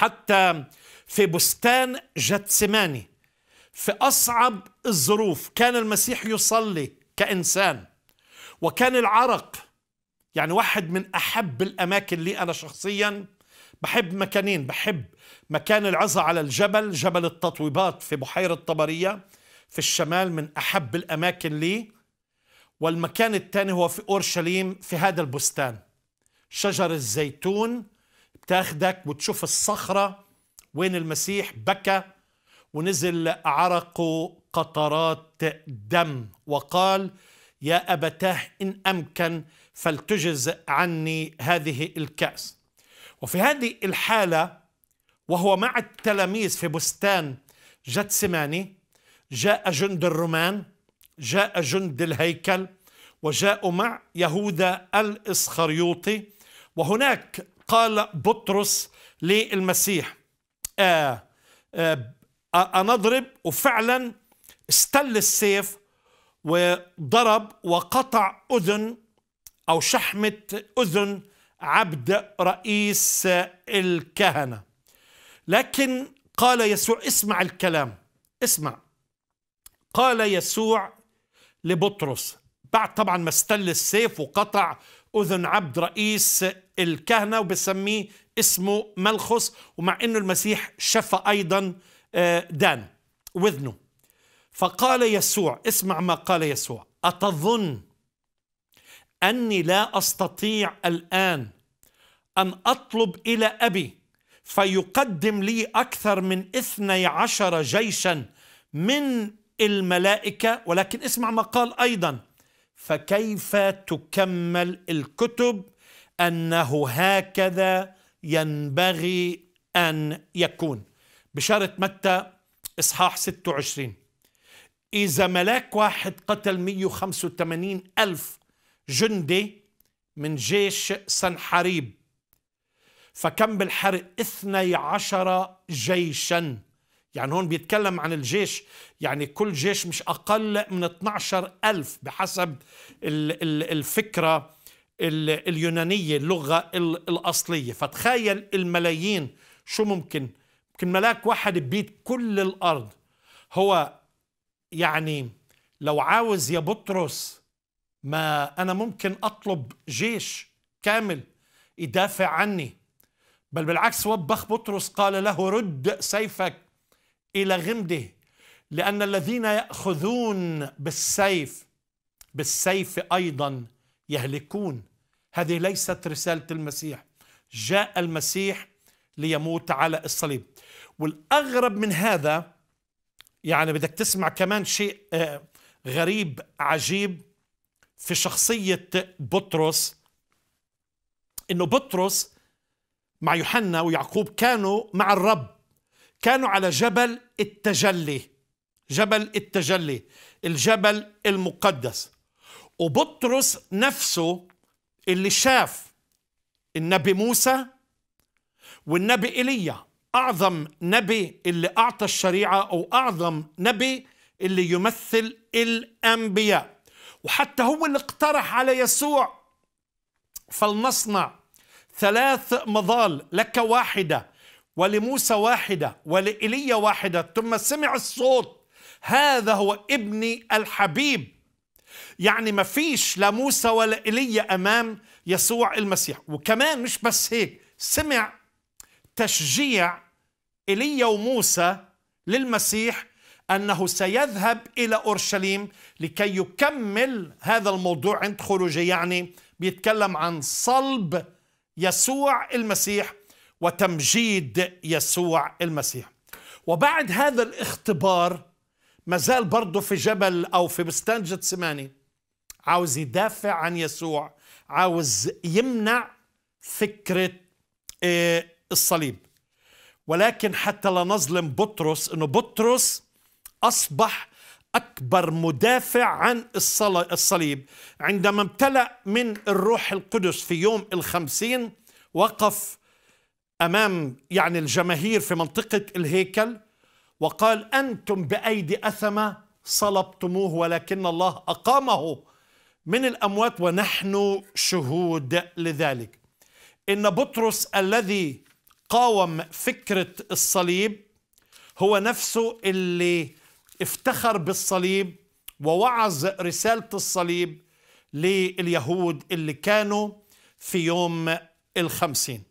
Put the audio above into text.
حتى في بستان جتسماني في أصعب الظروف كان المسيح يصلي كإنسان وكان العرق يعني واحد من أحب الأماكن لي أنا شخصياً بحب مكانين بحب مكان العظة على الجبل جبل التطويبات في بحيرة طبرية في الشمال من أحب الأماكن لي والمكان الثاني هو في أورشليم في هذا البستان شجر الزيتون بتاخدك وتشوف الصخرة وين المسيح بكى ونزل عرقه قطرات دم وقال يا أبتاه إن أمكن فلتجز عني هذه الكأس وفي هذه الحالة وهو مع التلاميذ في بستان جتسماني جاء جند الرومان جاء جند الهيكل وجاءوا مع يهوذا الإسخريوطي وهناك قال بطرس للمسيح آه آه أنا أضرب وفعلا استل السيف وضرب وقطع أذن أو شحمة أذن عبد رئيس الكهنة لكن قال يسوع اسمع الكلام اسمع قال يسوع لبطرس بعد طبعا ما استل السيف وقطع أذن عبد رئيس الكهنة وبسميه اسمه ملخص ومع أنه المسيح شفى أيضا آه، دان وذنه فقال يسوع اسمع ما قال يسوع أتظن أني لا أستطيع الآن أن أطلب إلى أبي فيقدم لي أكثر من اثني عشر جيشا من الملائكة ولكن اسمع ما قال أيضا فكيف تكمل الكتب انه هكذا ينبغي ان يكون بشارة متى اصحاح 26 اذا ملاك واحد قتل 185 الف جندي من جيش سنحريب فكم بالحرق 12 جيشا يعني هون بيتكلم عن الجيش يعني كل جيش مش أقل من 12 ألف بحسب الفكرة اليونانية اللغة الأصلية فتخيل الملايين شو ممكن ممكن ملاك واحد بيت كل الأرض هو يعني لو عاوز يا بطرس ما أنا ممكن أطلب جيش كامل يدافع عني بل بالعكس وبخ بطرس قال له رد سيفك الى غمده لان الذين ياخذون بالسيف بالسيف ايضا يهلكون هذه ليست رساله المسيح جاء المسيح ليموت على الصليب والاغرب من هذا يعني بدك تسمع كمان شيء آه، غريب عجيب في شخصيه بطرس انه بطرس مع يوحنا ويعقوب كانوا مع الرب كانوا على جبل التجلي جبل التجلي الجبل المقدس وبطرس نفسه اللي شاف النبي موسى والنبي ايليا اعظم نبي اللي اعطى الشريعه او اعظم نبي اللي يمثل الانبياء وحتى هو اللي اقترح على يسوع فلنصنع ثلاث مظال لك واحده ولموسى واحدة ولإيليا واحدة ثم سمع الصوت هذا هو ابني الحبيب يعني ما فيش لا موسى ولا إيليا أمام يسوع المسيح وكمان مش بس هيك سمع تشجيع إيليا وموسى للمسيح أنه سيذهب إلى أورشليم لكي يكمل هذا الموضوع عند خروجه يعني بيتكلم عن صلب يسوع المسيح وتمجيد يسوع المسيح وبعد هذا الاختبار ما زال برضه في جبل أو في بستان جتسماني عاوز يدافع عن يسوع عاوز يمنع فكرة آه، الصليب ولكن حتى لا نظلم بطرس أنه بطرس أصبح أكبر مدافع عن الصليب عندما امتلأ من الروح القدس في يوم الخمسين وقف امام يعني الجماهير في منطقه الهيكل وقال انتم بايدي اثمه صلبتموه ولكن الله اقامه من الاموات ونحن شهود لذلك ان بطرس الذي قاوم فكره الصليب هو نفسه اللي افتخر بالصليب ووعظ رساله الصليب لليهود اللي كانوا في يوم الخمسين